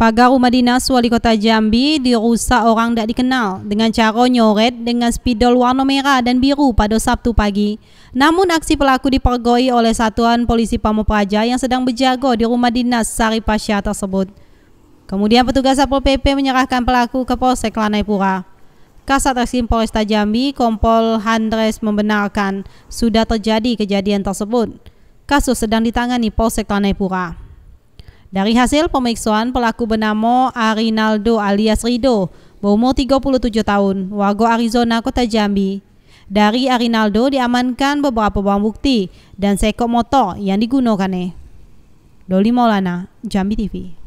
Pagar rumah dinas wali kota Jambi dirusak orang tak dikenal dengan cara nyoret dengan spidol warna merah dan biru pada Sabtu pagi. Namun aksi pelaku dipergoi oleh satuan polisi Pamopraja yang sedang berjaga di rumah dinas Sari Pasha tersebut. Kemudian petugas Satpol PP menyerahkan pelaku ke Polsek Lanai Pura. Kasat Reskrim Polresta Jambi, Kompol Handres membenarkan sudah terjadi kejadian tersebut. Kasus sedang ditangani Polsek Lanai Pura. Dari hasil pemeriksaan pelaku bernama Arinaldo alias Rido, berumur 37 tahun, warga Arizona, Kota Jambi. Dari Arinaldo diamankan beberapa barang bukti dan seekor motor yang digunakannya. Doli Maulana, Jambi TV.